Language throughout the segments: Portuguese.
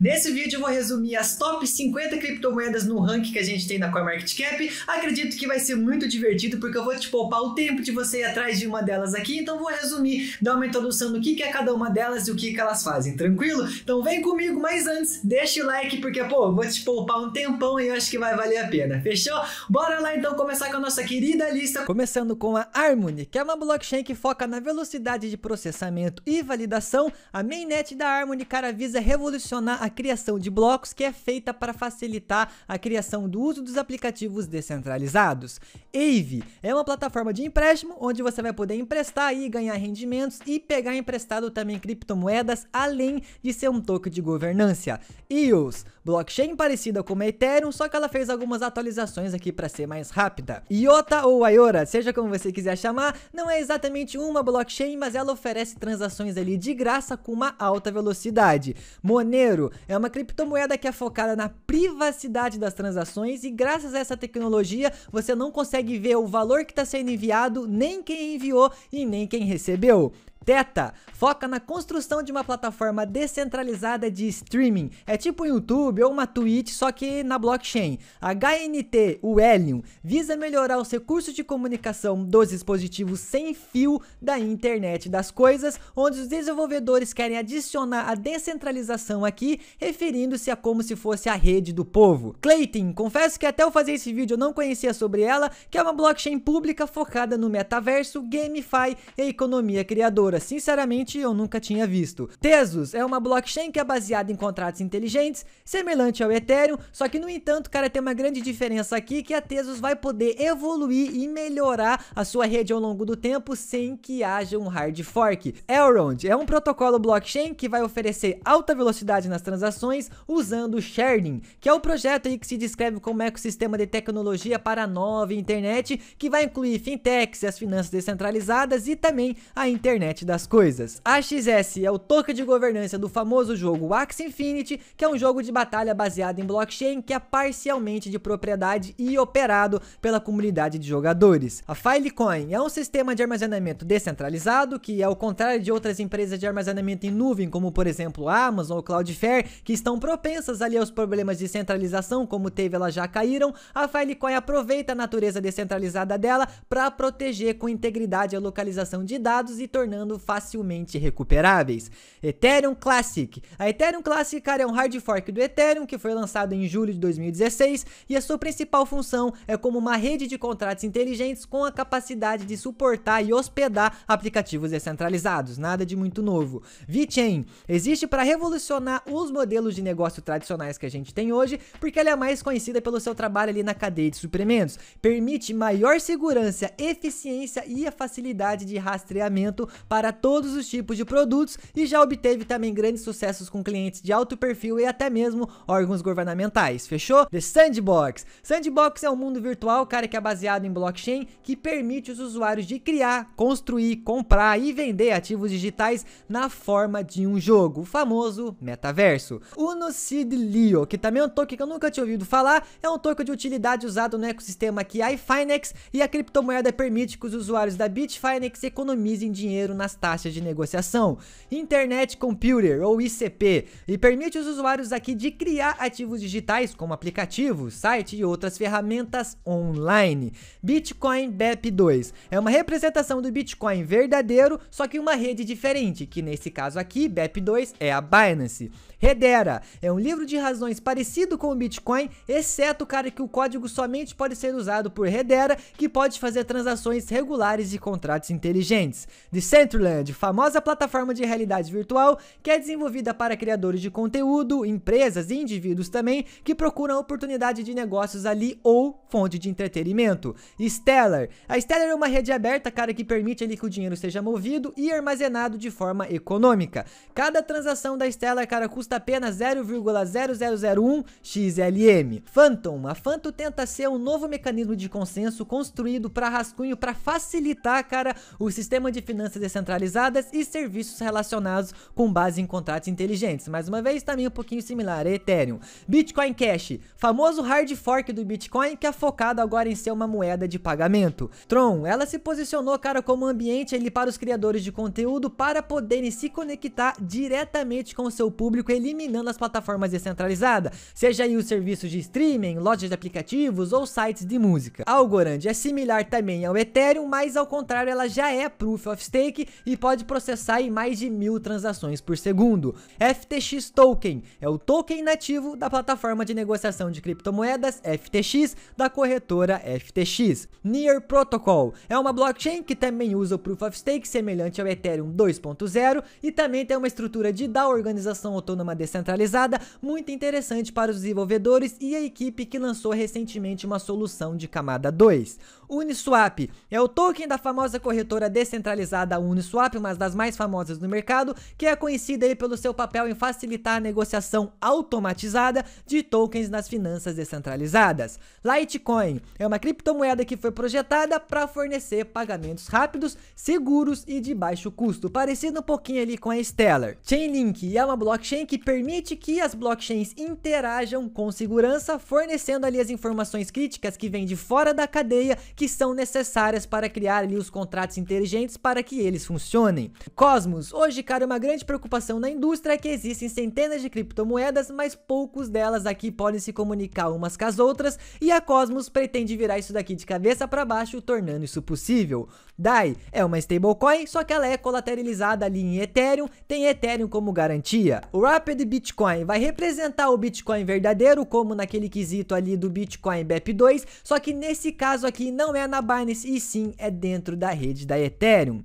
Nesse vídeo eu vou resumir as top 50 criptomoedas no ranking que a gente tem na CoinMarketCap. Acredito que vai ser muito divertido porque eu vou te poupar o tempo de você ir atrás de uma delas aqui, então vou resumir, dar uma introdução do que é cada uma delas e o que, que elas fazem, tranquilo? Então vem comigo, mas antes, deixa o like porque, pô, eu vou te poupar um tempão e eu acho que vai valer a pena, fechou? Bora lá então começar com a nossa querida lista. Começando com a Harmony, que é uma blockchain que foca na velocidade de processamento e validação. A mainnet da Harmony, cara, visa revolucionar a criação de blocos que é feita para facilitar a criação do uso dos aplicativos descentralizados. AVE é uma plataforma de empréstimo onde você vai poder emprestar e ganhar rendimentos e pegar emprestado também criptomoedas, além de ser um token de governança. EOS, blockchain parecida com a Ethereum, só que ela fez algumas atualizações aqui para ser mais rápida. IOTA ou IORA, seja como você quiser chamar, não é exatamente uma blockchain, mas ela oferece transações ali de graça com uma alta velocidade. Monero é uma criptomoeda que é focada na privacidade das transações e graças a essa tecnologia você não consegue ver o valor que está sendo enviado, nem quem enviou e nem quem recebeu. Teta foca na construção de uma plataforma descentralizada de streaming. É tipo o YouTube ou uma Twitch, só que na blockchain. A HNT, o Helium, visa melhorar os recursos de comunicação dos dispositivos sem fio da internet das coisas, onde os desenvolvedores querem adicionar a descentralização aqui, referindo-se a como se fosse a rede do povo. Clayton, confesso que até eu fazer esse vídeo eu não conhecia sobre ela, que é uma blockchain pública focada no metaverso, gamify e economia criadora sinceramente, eu nunca tinha visto. Tezos é uma blockchain que é baseada em contratos inteligentes, semelhante ao Ethereum, só que, no entanto, cara, tem uma grande diferença aqui que a Tezos vai poder evoluir e melhorar a sua rede ao longo do tempo sem que haja um hard fork. Elrond é um protocolo blockchain que vai oferecer alta velocidade nas transações usando o sharding, que é o projeto aí que se descreve como um ecossistema de tecnologia para a nova internet, que vai incluir fintechs, as finanças descentralizadas e também a internet das coisas. A XS é o toca de governança do famoso jogo Axie Infinity, que é um jogo de batalha baseado em blockchain que é parcialmente de propriedade e operado pela comunidade de jogadores. A Filecoin é um sistema de armazenamento descentralizado que, ao contrário de outras empresas de armazenamento em nuvem, como por exemplo a Amazon ou Cloudflare, que estão propensas ali aos problemas de centralização, como teve elas já caíram, a Filecoin aproveita a natureza descentralizada dela para proteger com integridade a localização de dados e tornando tornando facilmente recuperáveis. Ethereum Classic. A Ethereum Classic, cara, é um hard fork do Ethereum que foi lançado em julho de 2016 e a sua principal função é como uma rede de contratos inteligentes com a capacidade de suportar e hospedar aplicativos descentralizados. Nada de muito novo. VeChain existe para revolucionar os modelos de negócio tradicionais que a gente tem hoje, porque ela é mais conhecida pelo seu trabalho ali na cadeia de suprimentos. Permite maior segurança, eficiência e a facilidade de rastreamento para para todos os tipos de produtos e já obteve também grandes sucessos com clientes de alto perfil e até mesmo órgãos governamentais, fechou? The Sandbox. Sandbox é um mundo virtual, cara, que é baseado em blockchain, que permite os usuários de criar, construir, comprar e vender ativos digitais na forma de um jogo, o famoso metaverso. O Nocid Leo, que também é um token que eu nunca tinha ouvido falar, é um token de utilidade usado no ecossistema aqui iFinex e a criptomoeda permite que os usuários da Bitfinex economizem dinheiro na nas taxas de negociação. Internet Computer, ou ICP, e permite os usuários aqui de criar ativos digitais como aplicativos, site e outras ferramentas online. Bitcoin BEP2 é uma representação do Bitcoin verdadeiro, só que uma rede diferente, que nesse caso aqui, BEP2 é a Binance. Hedera é um livro de razões parecido com o Bitcoin, exceto cara que o código somente pode ser usado por Hedera, que pode fazer transações regulares e contratos inteligentes. Central famosa plataforma de realidade virtual que é desenvolvida para criadores de conteúdo, empresas e indivíduos também que procuram oportunidade de negócios ali ou fonte de entretenimento. Stellar. A Stellar é uma rede aberta, cara, que permite ali que o dinheiro seja movido e armazenado de forma econômica. Cada transação da Stellar, cara, custa apenas 0,0001 XLM. Phantom. A Phantom tenta ser um novo mecanismo de consenso construído para rascunho para facilitar, cara, o sistema de finanças descentralizadas centralizadas e serviços relacionados com base em contratos inteligentes. Mais uma vez, também um pouquinho similar a Ethereum. Bitcoin Cash, famoso hard fork do Bitcoin que é focado agora em ser uma moeda de pagamento. Tron, ela se posicionou, cara, como ambiente ali para os criadores de conteúdo para poderem se conectar diretamente com o seu público, eliminando as plataformas descentralizadas, seja aí os serviços de streaming, lojas de aplicativos ou sites de música. Algorand é similar também ao Ethereum, mas ao contrário, ela já é Proof of Stake e pode processar em mais de mil transações por segundo. FTX Token é o token nativo da plataforma de negociação de criptomoedas FTX da corretora FTX. Near Protocol é uma blockchain que também usa o Proof of Stake semelhante ao Ethereum 2.0 e também tem uma estrutura de DAO, organização autônoma descentralizada, muito interessante para os desenvolvedores e a equipe que lançou recentemente uma solução de camada 2. Uniswap é o token da famosa corretora descentralizada Uniswap swap, uma das mais famosas no mercado, que é conhecida aí pelo seu papel em facilitar a negociação automatizada de tokens nas finanças descentralizadas. Litecoin é uma criptomoeda que foi projetada para fornecer pagamentos rápidos, seguros e de baixo custo, parecido um pouquinho ali com a Stellar. Chainlink é uma blockchain que permite que as blockchains interajam com segurança, fornecendo ali as informações críticas que vêm de fora da cadeia que são necessárias para criar ali os contratos inteligentes para que eles funcionem funcionem. Cosmos, hoje, cara, uma grande preocupação na indústria é que existem centenas de criptomoedas, mas poucos delas aqui podem se comunicar umas com as outras, e a Cosmos pretende virar isso daqui de cabeça para baixo, tornando isso possível. DAI é uma stablecoin, só que ela é colateralizada ali em Ethereum, tem Ethereum como garantia. O Rapid Bitcoin vai representar o Bitcoin verdadeiro, como naquele quesito ali do Bitcoin BEP2, só que nesse caso aqui não é na Binance e sim é dentro da rede da Ethereum.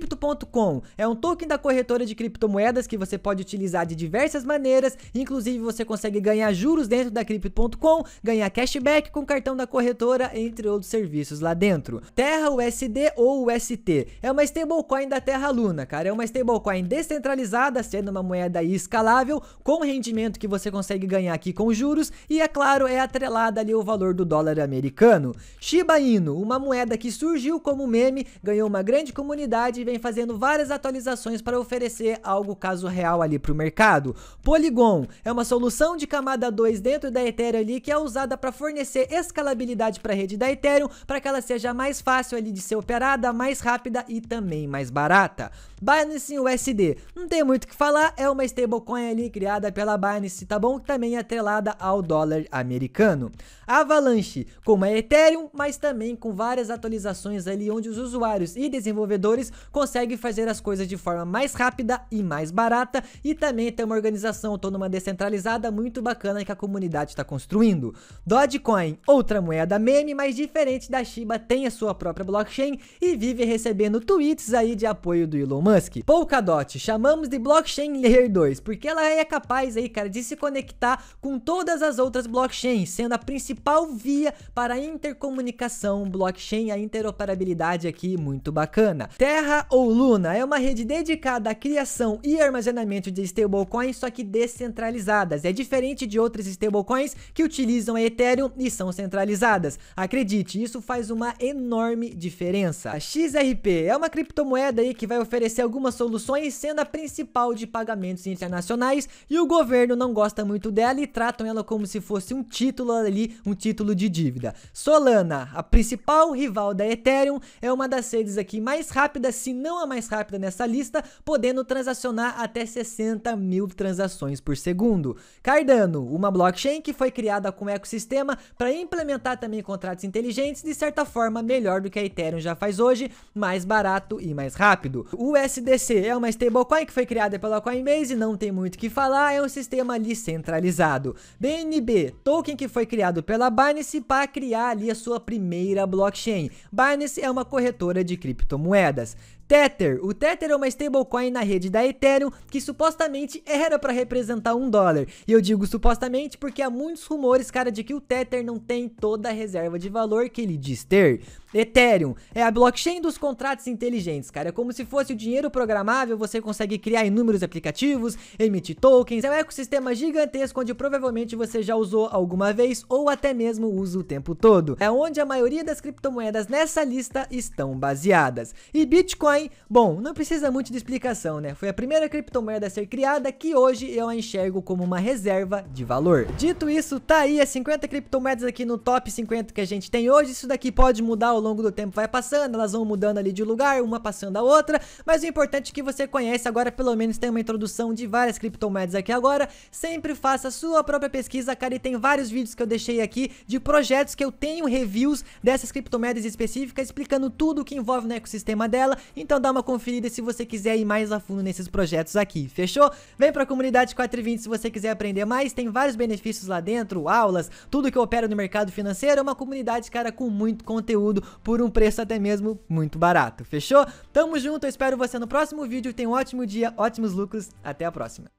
Crypto.com é um token da corretora de criptomoedas que você pode utilizar de diversas maneiras, inclusive você consegue ganhar juros dentro da Crypto.com, ganhar cashback com o cartão da corretora, entre outros serviços lá dentro. Terra USD ou UST é uma stablecoin da Terra Luna, cara, é uma stablecoin descentralizada, sendo uma moeda escalável, com rendimento que você consegue ganhar aqui com juros e é claro, é atrelada ali o valor do dólar americano. Shiba Inu, uma moeda que surgiu como meme, ganhou uma grande comunidade vem fazendo várias atualizações para oferecer algo caso real ali para o mercado. Polygon é uma solução de camada 2 dentro da Ethereum ali que é usada para fornecer escalabilidade para a rede da Ethereum para que ela seja mais fácil ali de ser operada, mais rápida e também mais barata. Binance USD, não tem muito o que falar, é uma stablecoin ali criada pela Binance, tá bom? Que também é atrelada ao dólar americano. Avalanche, como a Ethereum, mas também com várias atualizações ali onde os usuários e desenvolvedores consegue fazer as coisas de forma mais rápida e mais barata e também tem uma organização autônoma descentralizada muito bacana que a comunidade está construindo. Dogecoin, outra moeda meme, mas diferente da Shiba, tem a sua própria blockchain e vive recebendo tweets aí de apoio do Elon Musk. Polkadot, chamamos de blockchain layer 2, porque ela é capaz aí, cara, de se conectar com todas as outras blockchains, sendo a principal via para a intercomunicação blockchain, a interoperabilidade aqui muito bacana. Terra ou Luna é uma rede dedicada à criação e armazenamento de stablecoins, só que descentralizadas. É diferente de outras stablecoins que utilizam a Ethereum e são centralizadas. Acredite, isso faz uma enorme diferença. A XRP é uma criptomoeda aí que vai oferecer algumas soluções, sendo a principal de pagamentos internacionais, e o governo não gosta muito dela e tratam ela como se fosse um título ali, um título de dívida. Solana, a principal rival da Ethereum, é uma das redes aqui mais rápidas, se não a mais rápida nessa lista, podendo transacionar até 60 mil transações por segundo. Cardano, uma blockchain que foi criada com ecossistema para implementar também contratos inteligentes, de certa forma melhor do que a Ethereum já faz hoje, mais barato e mais rápido. O USDC é uma stablecoin que foi criada pela Coinbase, não tem muito o que falar, é um sistema ali centralizado. BNB, token que foi criado pela Binance para criar ali a sua primeira blockchain. Binance é uma corretora de criptomoedas. Tether. O Tether é uma stablecoin na rede da Ethereum que supostamente era para representar um dólar. E eu digo supostamente porque há muitos rumores, cara, de que o Tether não tem toda a reserva de valor que ele diz ter. Ethereum é a blockchain dos contratos inteligentes, cara. É como se fosse o dinheiro programável, você consegue criar inúmeros aplicativos, emitir tokens, é um ecossistema gigantesco onde provavelmente você já usou alguma vez ou até mesmo usa o tempo todo. É onde a maioria das criptomoedas nessa lista estão baseadas. E Bitcoin Bitcoin? Bom, não precisa muito de explicação, né? Foi a primeira criptomoeda a ser criada que hoje eu a enxergo como uma reserva de valor. Dito isso, tá aí as 50 criptomoedas aqui no top 50 que a gente tem hoje. Isso daqui pode mudar ao longo do tempo, vai passando, elas vão mudando ali de lugar, uma passando a outra, mas o importante é que você conhece agora, pelo menos tem uma introdução de várias criptomoedas aqui agora. Sempre faça a sua própria pesquisa, cara, e tem vários vídeos que eu deixei aqui de projetos que eu tenho reviews dessas criptomoedas específicas, explicando tudo o que envolve no ecossistema dela. Então, então dá uma conferida se você quiser ir mais a fundo nesses projetos aqui, fechou? Vem pra comunidade 420 se você quiser aprender mais, tem vários benefícios lá dentro, aulas, tudo que opera no mercado financeiro, é uma comunidade, cara, com muito conteúdo, por um preço até mesmo muito barato, fechou? Tamo junto, eu espero você no próximo vídeo, tenha um ótimo dia, ótimos lucros, até a próxima.